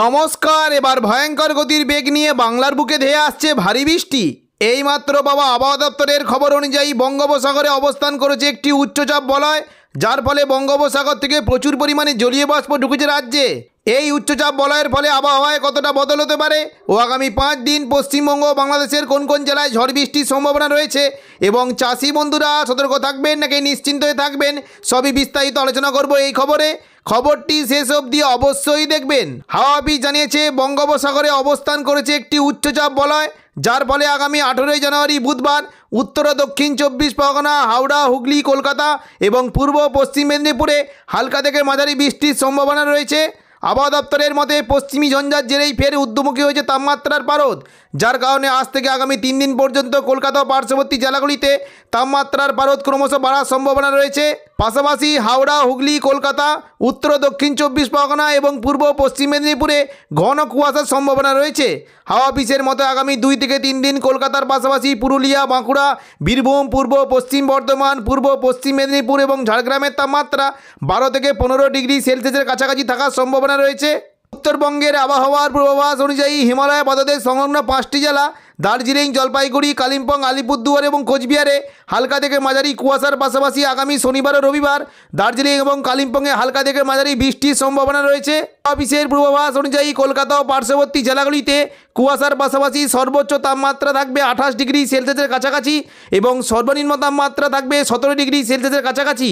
নমস্কার এবার ভয়ঙ্কর গতির বেগ নিয়ে বাংলার বুকে ধেয়ে আসছে ভারী বৃষ্টি এইমাত্র বাবা আবহাওয়া দপ্তরের খবর অনুযায়ী বঙ্গোপসাগরে অবস্থান করেছে একটি উচ্চচাপ বলয় যার ফলে বঙ্গোপসাগর থেকে প্রচুর পরিমাণে জলীয় বাষ্প ঢুকেছে রাজ্যে এই উচ্চচাপ বলয়ের ফলে আবহাওয়ায় কতটা বদল হতে পারে ও আগামী পাঁচ দিন পশ্চিমবঙ্গ বাংলাদেশের কোন কোন জেলায় ঝড় বৃষ্টির সম্ভাবনা রয়েছে এবং চাষি বন্ধুরা সতর্ক থাকবেন নাকি নিশ্চিন্ত হয়ে থাকবেন সবই বিস্তারিত আলোচনা করব এই খবরে খবরটি শেষ অবধি অবশ্যই দেখবেন হাওয়া অফিস জানিয়েছে বঙ্গোপসাগরে অবস্থান করেছে একটি উচ্চচাপ বলয় যার ফলে আগামী আঠেরোই জানুয়ারি বুধবার উত্তর ও দক্ষিণ চব্বিশ পরগনা হাওড়া হুগলি কলকাতা এবং পূর্ব পশ্চিম মেদিনীপুরে হালকা থেকে মাঝারি বৃষ্টির সম্ভাবনা রয়েছে আবহাওয়া দপ্তরের মতে পশ্চিমী ঝঞ্ঝার জেরেই ফের উদ্যমুখী হয়েছে তাপমাত্রার পারদ যার কারণে আজ থেকে আগামী তিন দিন পর্যন্ত কলকাতা ও পার্শ্ববর্তী জেলাগুলিতে তাপমাত্রার পারদ ক্রমশ বাড়ার সম্ভাবনা রয়েছে পাশাপাশি হাওড়া হুগলি কলকাতা উত্তর দক্ষিণ চব্বিশ পরগনা এবং পূর্ব পশ্চিম মেদিনীপুরে ঘন কুয়াশার সম্ভাবনা রয়েছে হাওয়া অফিসের মতো আগামী দুই থেকে তিন দিন কলকাতার পাশাপাশি পুরুলিয়া বাঁকুড়া বীরভূম পূর্ব পশ্চিম বর্ধমান পূর্ব পশ্চিম মেদিনীপুর এবং ঝাড়গ্রামের তাপমাত্রা বারো থেকে পনেরো ডিগ্রি সেলসিয়াসের কাছাকাছি থাকার সম্ভাবনা সম্ভাবনা রয়েছে উত্তরবঙ্গের আবহাওয়ার পূর্বাভাস অনুযায়ী হিমালয় পদদেশ সংলগ্ন পাঁচটি জেলা দার্জিলিং জলপাইগুড়ি কালিম্পং আলিপুরদুয়ার এবং কোচবিহারে হালকা থেকে মাঝারি কুয়াশার পাশাপাশি আগামী শনিবার ও রবিবার দার্জিলিং এবং কালিম্পংয়ে হালকা থেকে মাঝারি বৃষ্টির সম্ভাবনা রয়েছে অফিসের পূর্বাভাস অনুযায়ী কলকাতা ও পার্শ্ববর্তী জেলাগুলিতে কুয়াশার পাশাপাশি সর্বোচ্চ তাপমাত্রা থাকবে আঠাশ ডিগ্রি সেলসিয়াসের কাছাকাছি এবং সর্বনিম্ন তাপমাত্রা থাকবে সতেরো ডিগ্রি সেলসিয়াসের কাছাকাছি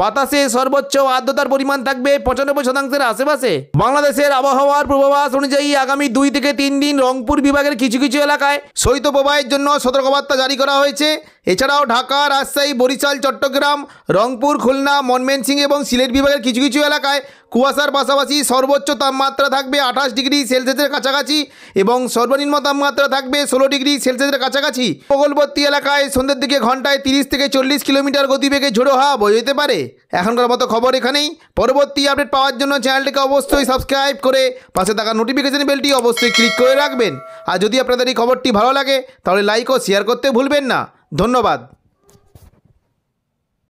বাতাসে সর্বোচ্চ আর্দ্রতার পরিমাণ থাকবে পঁচানব্বই শতাংশের আশেপাশে বাংলাদেশের আবহাওয়ার পূর্বাভাস অনুযায়ী আগামী দুই থেকে তিন দিন রংপুর বিভাগের কিছু কিছু এলাকায় শৈত্যপ্রবাহের জন্য সতর্কবার্তা জারি করা হয়েছে এছাড়াও ঢাকা রাজশাহী বরিশাল চট্টগ্রাম রংপুর খুলনা মনমেনসিং এবং সিলেট বিভাগের কিছু কিছু এলাকায় কুয়াশার পাশাপাশি সর্ব সর্বোচ্চ তাপমাত্রা থাকবে আঠাশ ডিগ্রি সেলসিয়াসের কাছাকাছি এবং সর্বনিম্ন তাপমাত্রা থাকবে ষোলো ডিগ্রি সেলসিয়াসের কাছাকাছি উপকূলবর্তী এলাকায় সন্ধ্যের দিকে ঘন্টায় তিরিশ থেকে চল্লিশ কিলোমিটার গতিবেগে ঝোড়ো হওয়া বয়ে যেতে পারে এখনকার মতো খবর এখানেই পরবর্তী আপডেট পাওয়ার জন্য চ্যানেলটিকে অবশ্যই সাবস্ক্রাইব করে পাশে থাকা নোটিফিকেশন বেলটি অবশ্যই ক্লিক করে রাখবেন আর যদি আপনাদের এই খবরটি ভালো লাগে তাহলে লাইক ও শেয়ার করতে ভুলবেন না ধন্যবাদ